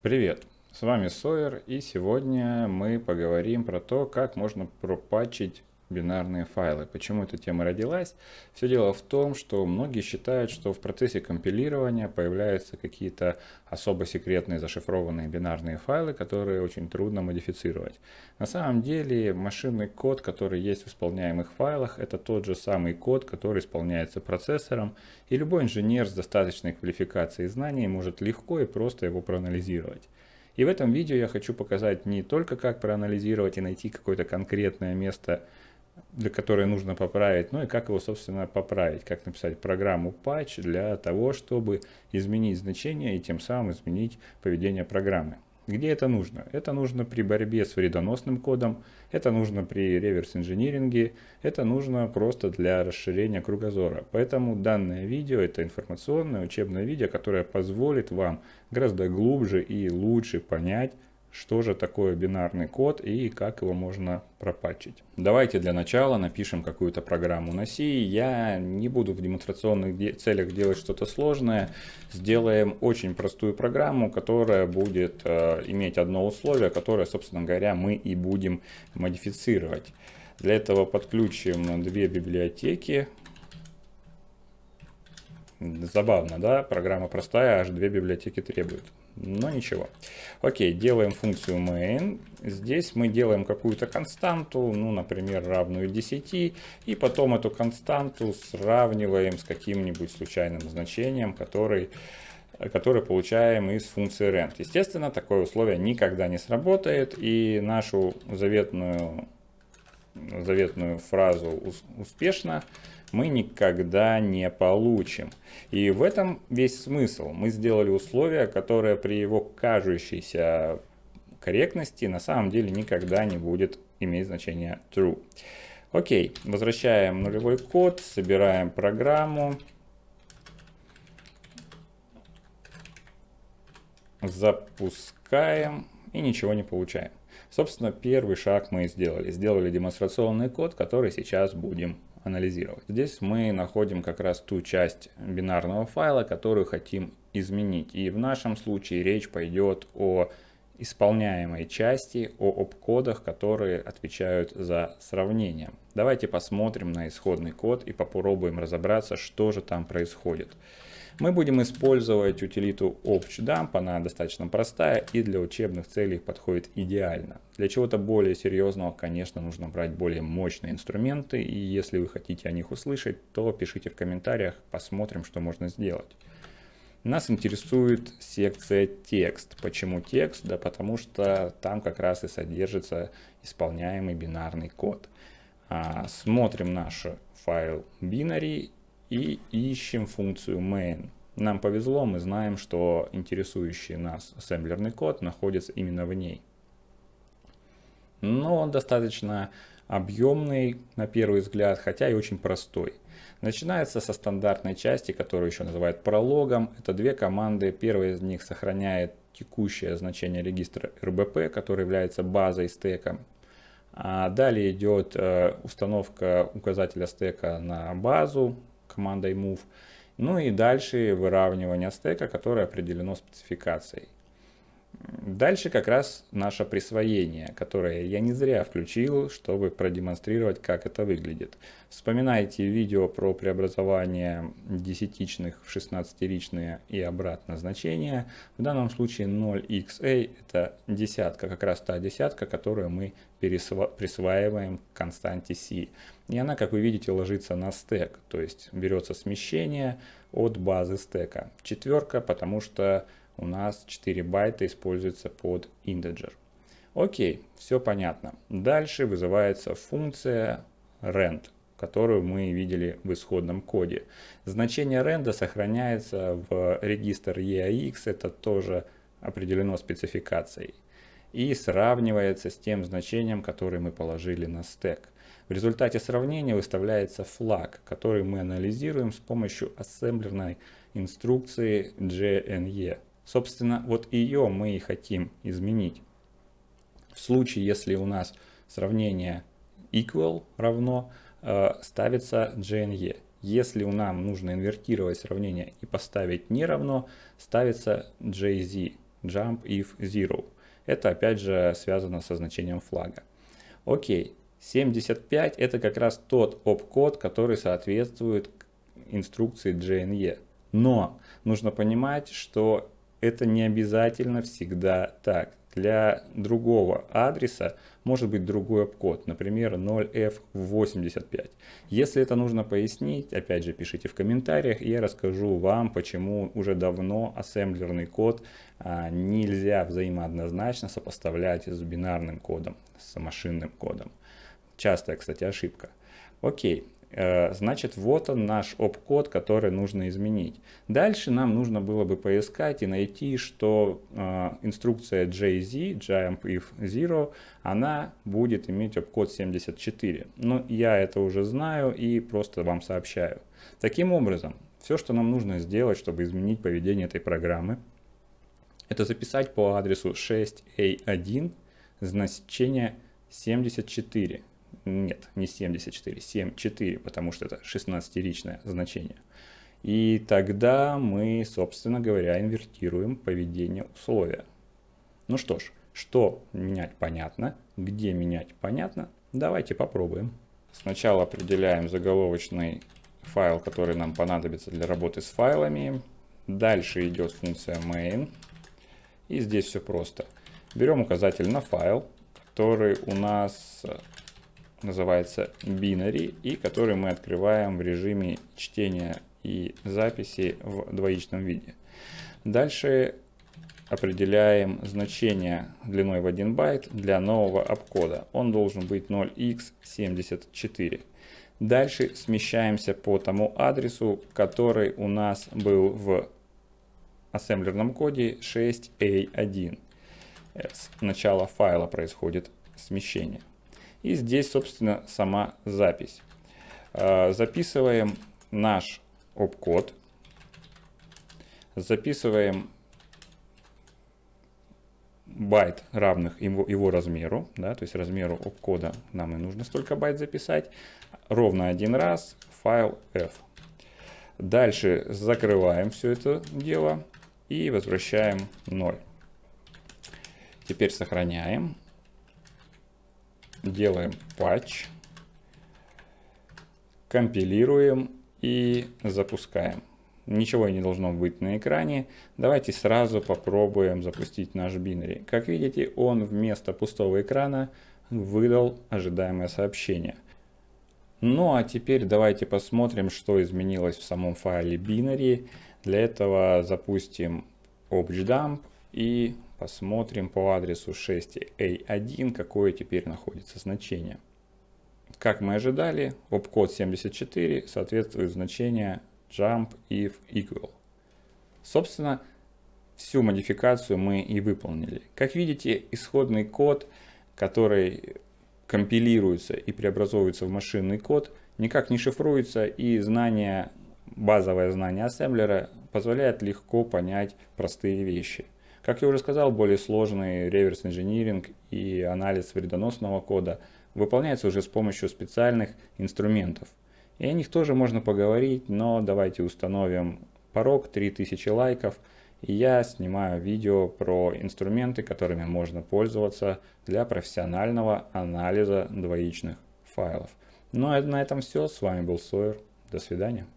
Привет, с вами Сойер, и сегодня мы поговорим про то, как можно пропачить бинарные файлы. Почему эта тема родилась? Все дело в том, что многие считают, что в процессе компилирования появляются какие-то особо секретные зашифрованные бинарные файлы, которые очень трудно модифицировать. На самом деле машинный код, который есть в исполняемых файлах, это тот же самый код, который исполняется процессором, и любой инженер с достаточной квалификацией и знаний может легко и просто его проанализировать. И в этом видео я хочу показать не только как проанализировать и найти какое-то конкретное место для которой нужно поправить, ну и как его, собственно, поправить, как написать программу патч для того, чтобы изменить значение и тем самым изменить поведение программы. Где это нужно? Это нужно при борьбе с вредоносным кодом, это нужно при реверс-инжиниринге, это нужно просто для расширения кругозора. Поэтому данное видео это информационное учебное видео, которое позволит вам гораздо глубже и лучше понять, что же такое бинарный код и как его можно пропатчить. Давайте для начала напишем какую-то программу на C. Я не буду в демонстрационных целях делать что-то сложное. Сделаем очень простую программу, которая будет э, иметь одно условие, которое, собственно говоря, мы и будем модифицировать. Для этого подключим две библиотеки. Забавно, да? Программа простая, аж две библиотеки требуют, Но ничего. Окей, делаем функцию main. Здесь мы делаем какую-то константу, ну, например, равную 10. И потом эту константу сравниваем с каким-нибудь случайным значением, который который получаем из функции rent. Естественно, такое условие никогда не сработает, и нашу заветную, заветную фразу «успешно» мы никогда не получим. И в этом весь смысл. Мы сделали условия, которые при его кажущейся корректности на самом деле никогда не будет иметь значение true. Окей, возвращаем нулевой код, собираем программу. Запускаем и ничего не получаем. Собственно, первый шаг мы сделали. Сделали демонстрационный код, который сейчас будем анализировать. Здесь мы находим как раз ту часть бинарного файла, которую хотим изменить. И в нашем случае речь пойдет о исполняемой части о обкодах, которые отвечают за сравнение. Давайте посмотрим на исходный код и попробуем разобраться, что же там происходит. Мы будем использовать утилиту objdump, она достаточно простая и для учебных целей подходит идеально. Для чего-то более серьезного, конечно, нужно брать более мощные инструменты, и если вы хотите о них услышать, то пишите в комментариях, посмотрим, что можно сделать. Нас интересует секция текст. Почему текст? Да потому что там как раз и содержится исполняемый бинарный код. А, смотрим наш файл binary и ищем функцию main. Нам повезло, мы знаем, что интересующий нас ассемблерный код находится именно в ней. Но он достаточно объемный на первый взгляд, хотя и очень простой. Начинается со стандартной части, которую еще называют прологом. Это две команды. Первая из них сохраняет текущее значение регистра РБП, который является базой стека. А далее идет э, установка указателя стека на базу командой move. Ну и дальше выравнивание стека, которое определено спецификацией. Дальше как раз наше присвоение, которое я не зря включил, чтобы продемонстрировать, как это выглядит. Вспоминайте видео про преобразование десятичных в шестнадцатиричные и обратно значения. В данном случае 0xa это десятка, как раз та десятка, которую мы присваиваем к константе c. И она, как вы видите, ложится на стек, то есть берется смещение от базы стека. Четверка, потому что у нас 4 байта используется под integer. Окей, все понятно. Дальше вызывается функция rand, которую мы видели в исходном коде. Значение ренда сохраняется в регистр EAX, это тоже определено спецификацией. И сравнивается с тем значением, которое мы положили на стек. В результате сравнения выставляется флаг, который мы анализируем с помощью ассемблерной инструкции JNE. Собственно, вот ее мы и хотим изменить. В случае, если у нас сравнение equal равно, э, ставится JNE. Если нам нужно инвертировать сравнение и поставить не равно, ставится JZ, jump if zero. Это опять же связано со значением флага. Окей, 75 это как раз тот оп-код, который соответствует инструкции JNE. Но нужно понимать, что это не обязательно всегда так. Для другого адреса может быть другой обкод, например 0f85. Если это нужно пояснить, опять же пишите в комментариях, и я расскажу вам, почему уже давно ассемблерный код а, нельзя взаимооднозначно сопоставлять с бинарным кодом, с машинным кодом. Частая, кстати, ошибка. Окей, Э, значит вот он наш оп-код, который нужно изменить. Дальше нам нужно было бы поискать и найти, что э, инструкция JZ, Jump If Zero, она будет иметь оп-код 74. Но я это уже знаю и просто вам сообщаю. Таким образом, все, что нам нужно сделать, чтобы изменить поведение этой программы, это записать по адресу 6a1 значение 74 нет, не 74, 74, потому что это 16-ричное значение. И тогда мы, собственно говоря, инвертируем поведение условия. Ну что ж, что менять понятно, где менять понятно, давайте попробуем. Сначала определяем заголовочный файл, который нам понадобится для работы с файлами. Дальше идет функция main. И здесь все просто. Берем указатель на файл, который у нас называется Binary, и который мы открываем в режиме чтения и записи в двоичном виде. Дальше определяем значение длиной в 1 байт для нового обкода. Он должен быть 0x74. Дальше смещаемся по тому адресу, который у нас был в ассемблерном коде 6a1. С начала файла происходит смещение. И здесь, собственно, сама запись. Э, записываем наш опкод. Записываем байт, равных его, его размеру, да, то есть размеру обкода нам и нужно столько байт записать, ровно один раз, файл f. Дальше закрываем все это дело и возвращаем 0. Теперь сохраняем делаем патч, компилируем и запускаем. Ничего не должно быть на экране. Давайте сразу попробуем запустить наш бинари. Как видите, он вместо пустого экрана выдал ожидаемое сообщение. Ну а теперь давайте посмотрим, что изменилось в самом файле бинари. Для этого запустим objdump и Посмотрим по адресу 6A1, какое теперь находится значение. Как мы ожидали, opcode 74 соответствует значению jump if equal. Собственно, всю модификацию мы и выполнили. Как видите, исходный код, который компилируется и преобразовывается в машинный код, никак не шифруется и знание, базовое знание ассемблера позволяет легко понять простые вещи – как я уже сказал, более сложный реверс-инжиниринг и анализ вредоносного кода выполняется уже с помощью специальных инструментов. И о них тоже можно поговорить, но давайте установим порог 3000 лайков, и я снимаю видео про инструменты, которыми можно пользоваться для профессионального анализа двоичных файлов. Ну а на этом все. С вами был Сойер. До свидания.